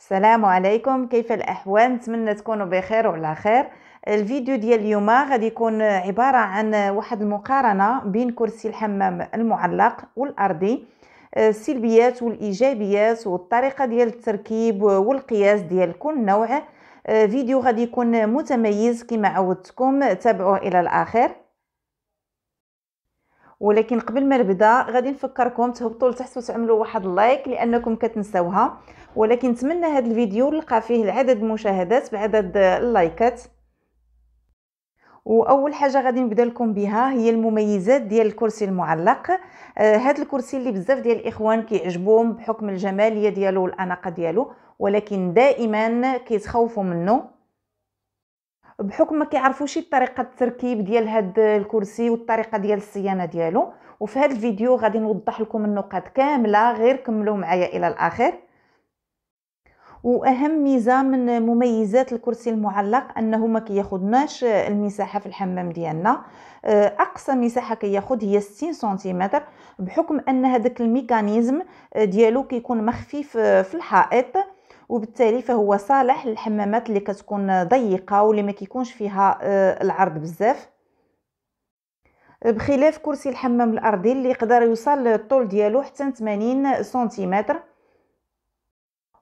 السلام عليكم كيف الاحوال نتمنى تكونوا بخير وعلى خير الفيديو ديال اليوم غادي يكون عباره عن واحد المقارنه بين كرسي الحمام المعلق والارضي السلبيات والايجابيات والطريقه ديال التركيب والقياس ديال كل نوع فيديو غادي يكون متميز كما عودتكم تابعوه الى الاخر ولكن قبل ما نبدا غادي نفكركم تهبطوا لتحت وتعملوا واحد لايك لانكم كتنساوها ولكن نتمنى هذا الفيديو نلقى فيه العدد المشاهدات بعدد اللايكات واول حاجه غادي نبدا لكم بها هي المميزات ديال الكرسي المعلق آه الكرسي اللي بزاف ديال الاخوان كيعجبهم بحكم الجماليه ديالو والاناقه ديالو ولكن دائما كيتخوفوا منه بحكم ما كيعرفوش طريقه التركيب ديال هاد الكرسي والطريقه ديال الصيانه ديالو وفي هاد الفيديو غادي نوضح لكم النقاط كامله غير كملوا معايا الى الاخر واهم ميزه من مميزات الكرسي المعلق انه ما كياخذناش المساحه في الحمام ديالنا آه، اقصى مساحه كياخذ هي 60 سنتيمتر بحكم ان هذاك الميكانيزم ديالو كيكون مخفي في الحائط وبالتالي فهو صالح للحمامات اللي كتكون ضيقه واللي ما كيكونش فيها آه، العرض بزاف بخلاف كرسي الحمام الارضي اللي يقدر يوصل الطول ديالو حتى 80 سنتيمتر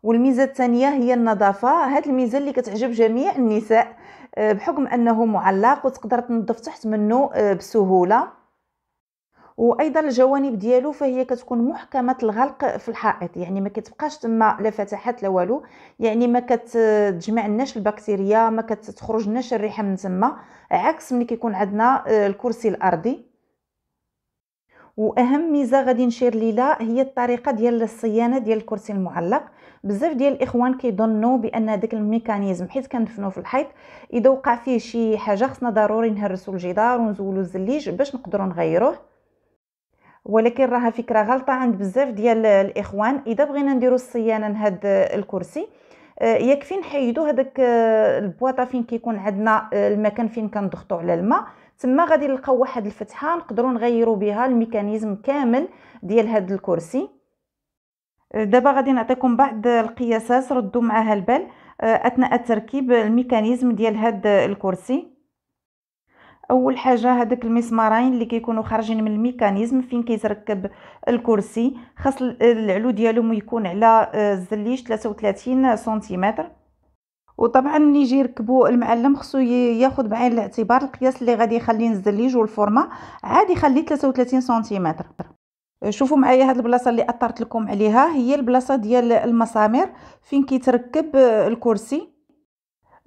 والميزه الثانيه هي النظافه هاد الميزه اللي كتعجب جميع النساء آه، بحكم انه معلق وتقدر تنظف تحت منه آه، بسهوله وايضا الجوانب ديالو فهي كتكون محكمه الغلق في الحائط يعني ما كتبقاش تما لا فتحات لا والو يعني ما كتجمع لناش البكتيريا ما كتخرج لناش الريحه من تما عكس ملي كيكون عندنا آه، الكرسي الارضي واهم ميزه غادي نشير ليها هي الطريقه ديال الصيانه ديال الكرسي المعلق بزاف ديال الاخوان كيظنوا بان داك الميكانيزم حيت كندفنوه في الحيط اذا وقع فيه شي حاجه خصنا ضروري نهرسوا الجدار ونزولوا الزليج باش نقدروا نغيروه ولكن راها فكره غلطه عند بزاف ديال الاخوان اذا بغينا نديرو الصيانه لهاد الكرسي آه، يكفي نحيدو هذاك آه، البواطه فين كيكون عندنا آه، المكان فين كنضغطو على الماء تما غادي نلقاو واحد الفتحه نقدروا نغيرو بها الميكانيزم كامل ديال هاد الكرسي دابا غادي نعطيكم بعض القياسات ردوا معاها البال اثناء تركيب الميكانيزم ديال هاد الكرسي اول حاجه هذاك المسمارين اللي كيكونوا خارجين من الميكانيزم فين كيتركب الكرسي خاص العلو ديالهم يكون على آه، الزليج 33 سنتيمتر وطبعا ملي يجي يركبوا المعلم خصو ياخذ بعين الاعتبار القياس اللي غادي يخلي الزليج والفورما عاد يخلي 33 سنتيمتر شوفوا معايا هاد البلاصه اللي اثرت لكم عليها هي البلاصه ديال المسامير فين كيتركب آه، الكرسي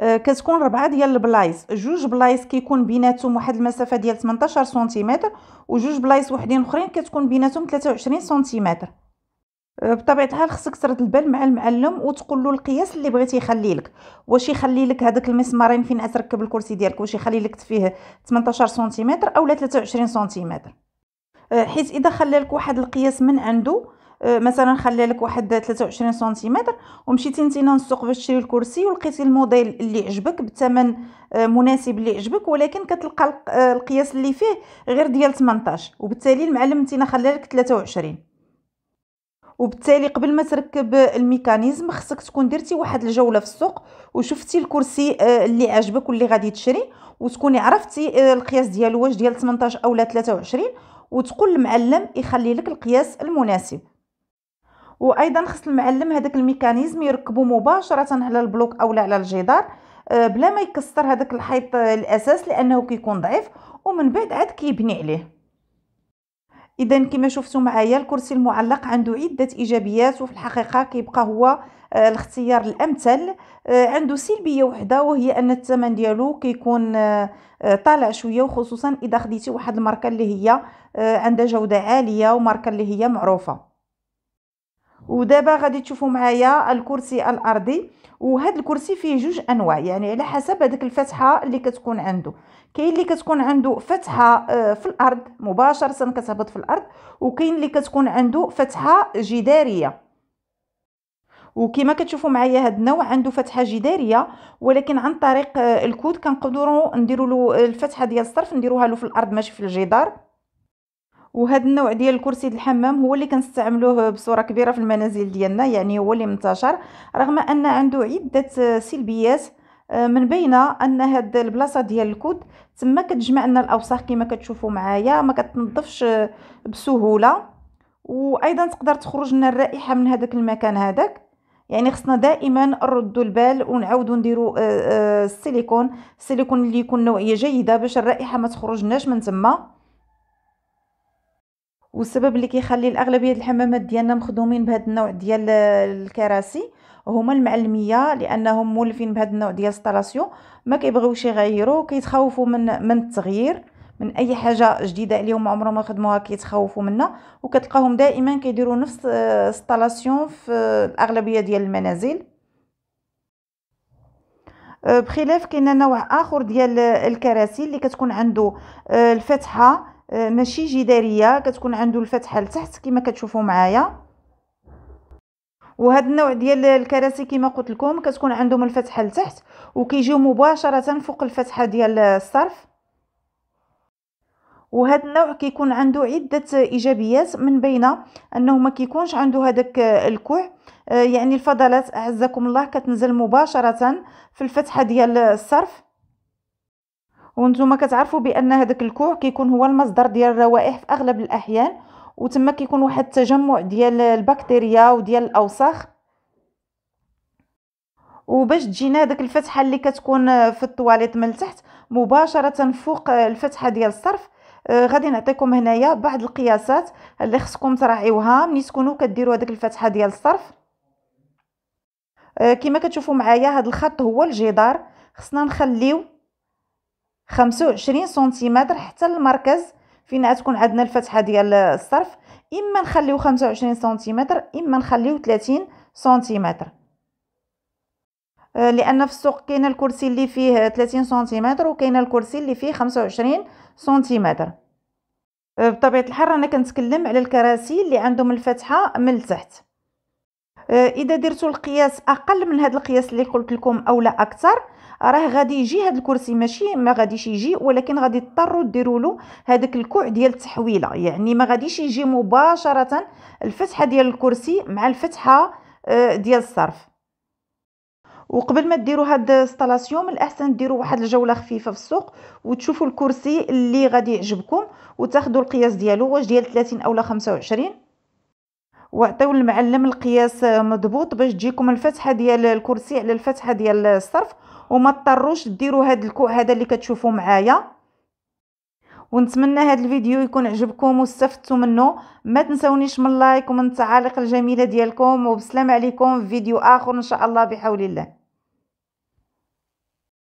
آه، كتكون ربعه ديال البلايص جوج بلايص كيكون بيناتهم واحد المسافه ديال 18 سنتيمتر وجوج بلايص وحدين اخرين كتكون بيناتهم 23 سنتيمتر آه، بطبيعه الحال خصك ترد البال مع المعلم وتقول له القياس اللي بغيتي يخلي لك واش يخلي لك هذاك المسمارين فين اتركب الكرسي ديالك واش يخلي لك فيه 18 سنتيمتر اولا 23 سنتيمتر آه، حيت اذا خلى لك واحد القياس من عنده أه، مثلا خلى لك واحد 23 سنتيمتر ومشيتي انت للسوق باش تشري الكرسي ولقيتي الموديل اللي عجبك بثمن أه، مناسب اللي عجبك ولكن كتلقى أه، القياس اللي فيه غير ديال 18 وبالتالي المعلم انت خلى لك 23 وبالتالي قبل ما تركب الميكانيزم خصك تكون درتي واحد الجوله في السوق وشفتي الكرسي اللي عجبك واللي غادي تشري وتكوني عرفتي القياس ديالو واش ديال 18 اولا 23 وتقول المعلم يخلي لك القياس المناسب وايضا خص المعلم هذاك الميكانيزم يركبو مباشره على البلوك اولا على الجدار آه، بلا ما يكسر هذاك الحيط الاساس لانه كيكون ضعيف ومن بعد عاد كيبني عليه اذا كما شفتوا معايا الكرسي المعلق عنده عده ايجابيات وفي الحقيقه كيبقى هو آه، الاختيار الامثل آه، عنده سلبيه وحده وهي ان الثمن ديالو كيكون طالع شويه وخصوصا اذا خديتي واحد الماركه اللي هي عندها جوده عاليه وماركه اللي هي معروفه ودابا غادي تشوفوا معايا الكرسي الارضي وهذا الكرسي فيه جوج انواع يعني على حسب هذيك الفتحه اللي كتكون عنده كاين اللي كتكون عنده فتحه آه، في الارض مباشره كتهبط في الارض وكاين اللي كتكون عنده فتحه جداريه وكما كتشوفوا معايا هذا النوع عنده فتحه جداريه ولكن عن طريق آه، الكود كنقدروا نديروا له الفتحه ديال الصرف نديروها له في الارض ماشي في الجدار وهذا النوع ديال الكرسي الحمام هو اللي كنستعملوه بصوره كبيره في المنازل ديالنا يعني هو اللي منتشر رغم ان عنده عده آه، سلبيات آه، من بين ان هاد البلاصه ديال الكود تما كتجمع لنا الاوساخ كما كتشوفوا معايا ما كتنظفش آه، بسهوله وايضا تقدر تخرج لنا الرائحه من هذاك المكان هذاك يعني خصنا دائما نردوا البال ونعاودوا نديروا السيليكون السيليكون اللي يكون نوعيه جيده باش الرائحه ما تخرجناش من تما والسبب اللي كيخلي الاغلبيه الحمامات ديالنا مخدومين بهذا النوع ديال الكراسي هما المعلميه لانهم مولفين بهذا النوع ديال السطلاسيون ما كيبغيوش يغيروا كيتخوفوا من من التغيير من اي حاجه جديده اليوم عمرهم ما خدموها كيتخوفوا منها وكتلقاهم دائما كيديروا نفس السطلاسيون في الاغلبيه ديال المنازل بخلاف كاين نوع اخر ديال الكراسي اللي كتكون عنده آه، الفتحه آه، ماشي جداريه كتكون عنده الفتحه لتحت كما كتشوفوا معايا وهذا النوع ديال الكراسي كما قلت لكم كتكون عندهم الفتحه لتحت وكيجيو مباشره فوق الفتحه ديال الصرف وهذا النوع كيكون عنده عده ايجابيات من بين انه ما كيكونش عنده هذاك الكوع آه، يعني الفضلات اعزكم الله كتنزل مباشره في الفتحه ديال الصرف وانتم كتعرفوا بان هذاك الكوع كيكون هو المصدر ديال الروائح في اغلب الاحيان وتما كيكون واحد التجمع ديال البكتيريا وديال الاوساخ وباش تجينا هذيك الفتحه اللي كتكون في التواليت من التحت مباشره فوق الفتحه ديال الصرف آه، غادي نعطيكم هنايا بعض القياسات اللي خصكم تراعيوها ملي تكونوا كديروا هذيك الفتحه ديال الصرف آه، كما كتشوفوا معايا هذا الخط هو الجدار خصنا نخليو خمسة وعشرين سنتيمتر حتى المركز فين غتكون عندنا الفتحه ديال الصرف اما نخليو خمسة وعشرين سنتيمتر اما نخليو تلاتين سنتيمتر آه، لان في السوق كاين الكرسي اللي فيه 30 سنتيمتر وكاين الكرسي اللي فيه 25 سنتيمتر آه، بطبيعه الحال انا كنتكلم على الكراسي اللي عندهم الفتحه من التحت آه، اذا درتو القياس اقل من هذا القياس اللي قلت لكم اولا اكثر راه غادي يجي هاد الكرسي ماشي ما غاديش يجي ولكن غادي تضطروا ديروا له هذاك الكوع ديال التحويله يعني ما غاديش يجي مباشره الفتحه ديال الكرسي مع الفتحه آه، ديال الصرف وقبل ما ديروا هاد السطلاسيون من الاحسن ديروا واحد الجوله خفيفه في السوق وتشوفوا الكرسي اللي غادي يعجبكم وتاخذوا القياس ديالو واش ديال 30 اولا 25 وعطيو المعلم القياس مضبوط باش تجيكم الفتحه ديال الكرسي على الفتحه ديال الصرف وما تضطروش ديروا هذا الكوع هذا اللي كتشوفوا معايا ونتمنى هذا الفيديو يكون عجبكم واستفدتوا منه ما تنسونيش من اللايك ومن التعاليق الجميله ديالكم وبسلام عليكم في فيديو اخر ان شاء الله بحول الله